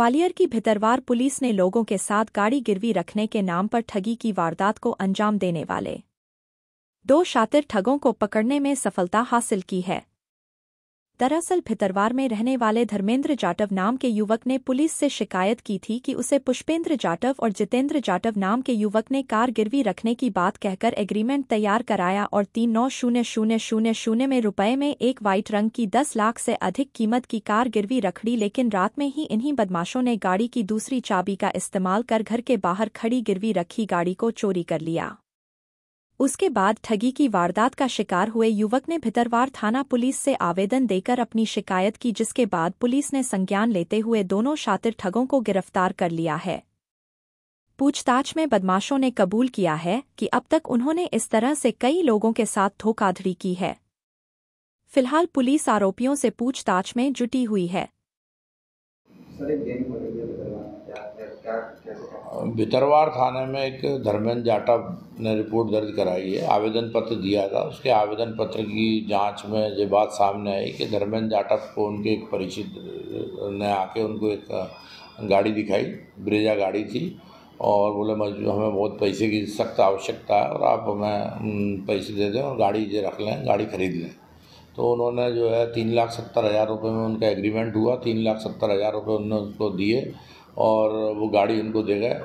ग्वालियर की भितरवार पुलिस ने लोगों के साथ गाड़ी गिरवी रखने के नाम पर ठगी की वारदात को अंजाम देने वाले दो शातिर ठगों को पकड़ने में सफलता हासिल की है दरअसल भितरवार में रहने वाले धर्मेंद्र जाटव नाम के युवक ने पुलिस से शिकायत की थी कि उसे पुष्पेंद्र जाटव और जितेंद्र जाटव नाम के युवक ने कार गिरवी रखने की बात कहकर एग्रीमेंट तैयार कराया और तीन नौ शून्य शून्य शून्य शून्य में रुपए में एक वाइट रंग की दस लाख से अधिक कीमत की कार गिरवी रखड़ी लेकिन रात में ही इन्हीं बदमाशों ने गाड़ी की दूसरी चाबी का इस्तेमाल कर घर के बाहर खड़ी गिरवी रखी गाड़ी को चोरी कर लिया उसके बाद ठगी की वारदात का शिकार हुए युवक ने भितरवार थाना पुलिस से आवेदन देकर अपनी शिकायत की जिसके बाद पुलिस ने संज्ञान लेते हुए दोनों शातिर ठगों को गिरफ्तार कर लिया है पूछताछ में बदमाशों ने कबूल किया है कि अब तक उन्होंने इस तरह से कई लोगों के साथ धोखाधड़ी की है फिलहाल पुलिस आरोपियों से पूछताछ में जुटी हुई है भितरवार थाने में एक धर्मेंद्र जाटव ने रिपोर्ट दर्ज कराई है आवेदन पत्र दिया था उसके आवेदन पत्र की जांच में ये बात सामने आई कि धर्मेंद्र जाटव को उनके एक परिचित ने आके उनको एक गाड़ी दिखाई ब्रेजा गाड़ी थी और बोले मजबूर हमें बहुत पैसे की सख्त आवश्यकता है और आप हमें हम्म, पैसे दे दें और गाड़ी ये रख लें गाड़ी खरीद लें तो उन्होंने जो है तीन लाख सत्तर हज़ार रुपये में उनका एग्रीमेंट हुआ तीन लाख सत्तर हज़ार रुपये उन्होंने उसको दिए और वो गाड़ी उनको दे गए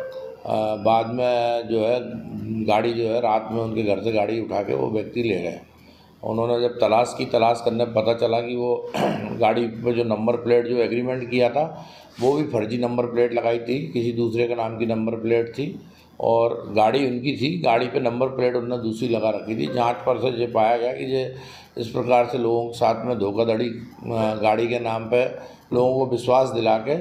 बाद में जो है गाड़ी जो है रात में उनके घर से गाड़ी उठा के वो व्यक्ति ले गए उन्होंने जब तलाश की तलाश करने पता चला कि वो गाड़ी पर जो नंबर प्लेट जो एग्रीमेंट किया था वो भी फर्जी नंबर प्लेट लगाई थी किसी दूसरे के नाम की नंबर प्लेट थी और गाड़ी उनकी थी गाड़ी पे नंबर प्लेट उन्होंने दूसरी लगा रखी थी जांच पर से ये पाया गया कि ये इस प्रकार से लोगों के साथ में धोखाधड़ी गाड़ी के नाम पे लोगों को विश्वास दिला के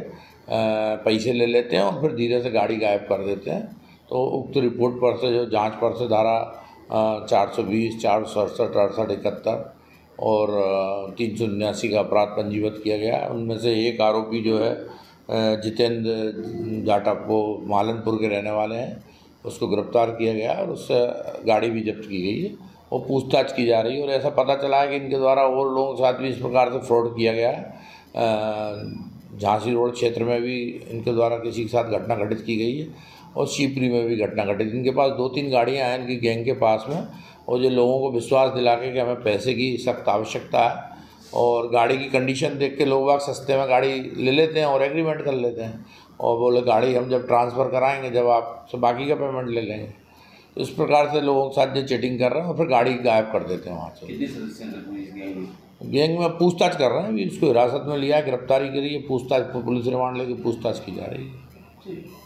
पैसे ले लेते हैं और फिर धीरे से गाड़ी गायब कर देते हैं तो उक्त रिपोर्ट पर से जो जाँच पर से धारा चार सौ बीस चार सौ अड़सठ अड़सठ इकहत्तर और तीन सौ उन्यासी का अपराध पंजीवृत किया गया उनमें से एक आरोपी जो है जितेंद्र जाटव को मालनपुर के रहने वाले हैं उसको गिरफ्तार किया गया और उससे गाड़ी भी जब्त की गई है वो पूछताछ की जा रही है और ऐसा पता चला है कि इनके द्वारा और लोगों के साथ भी इस प्रकार से फ्रॉड किया गया है झांसी रोड क्षेत्र में भी इनके द्वारा किसी के साथ घटना घटित की गई है और शिवपुरी में भी घटना घटित इनके पास दो तीन गाड़ियाँ हैं इनकी गैंग के पास में और जो लोगों को विश्वास दिला के कि हमें पैसे की सख्त आवश्यकता है और गाड़ी की कंडीशन देख के लोग बाग सस्ते में गाड़ी ले लेते हैं और एग्रीमेंट कर लेते हैं और बोले गाड़ी हम जब ट्रांसफ़र कराएंगे जब आप बाकी का पेमेंट ले लेंगे इस प्रकार से लोगों के साथ जो चैटिंग कर रहे हैं और फिर गाड़ी गायब कर देते हैं वहाँ से गैंग में पूछताछ कर रहे हैं अभी उसको हिरासत में लिया गिरफ्तारी के लिए पूछताछ पुलिस रिमांड लेके पूछताछ की जा रही है